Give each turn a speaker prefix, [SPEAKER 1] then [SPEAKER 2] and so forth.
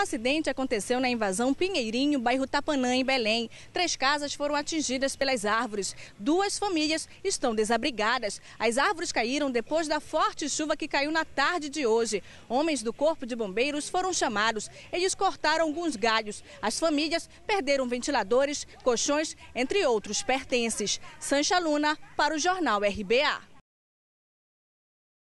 [SPEAKER 1] acidente aconteceu na invasão Pinheirinho, bairro Tapanã, em Belém. Três casas foram atingidas pelas árvores. Duas famílias estão desabrigadas. As árvores caíram depois da forte chuva que caiu na tarde de hoje. Homens do Corpo de Bombeiros foram chamados. Eles cortaram alguns galhos. As famílias perderam ventiladores, colchões, entre outros pertences. Sancha Luna para o Jornal RBA.